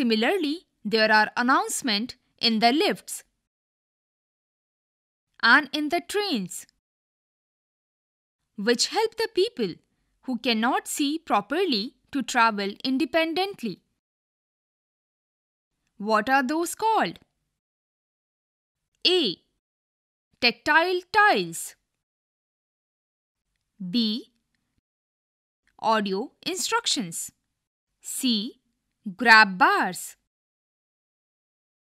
Similarly, there are announcements in the lifts and in the trains which help the people who cannot see properly to travel independently. What are those called? A. Tactile tiles B. Audio instructions C grab bars